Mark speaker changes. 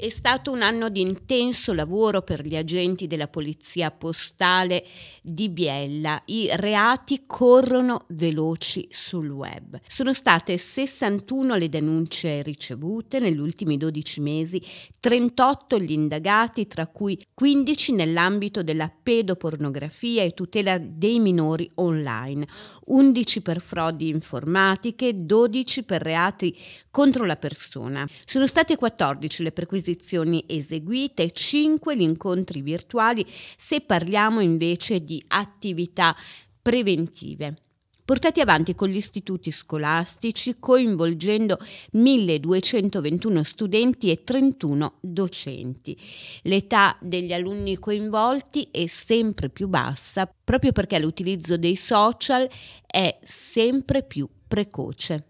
Speaker 1: È stato un anno di intenso lavoro per gli agenti della Polizia Postale di Biella. I reati corrono veloci sul web. Sono state 61 le denunce ricevute negli ultimi 12 mesi, 38 gli indagati, tra cui 15 nell'ambito della pedopornografia e tutela dei minori online, 11 per frodi informatiche, 12 per reati contro la persona. Sono state 14 le perquisizioni esposizioni eseguite, 5 gli incontri virtuali se parliamo invece di attività preventive portati avanti con gli istituti scolastici, coinvolgendo 1221 studenti e 31 docenti. L'età degli alunni coinvolti è sempre più bassa, proprio perché l'utilizzo dei social è sempre più
Speaker 2: precoce.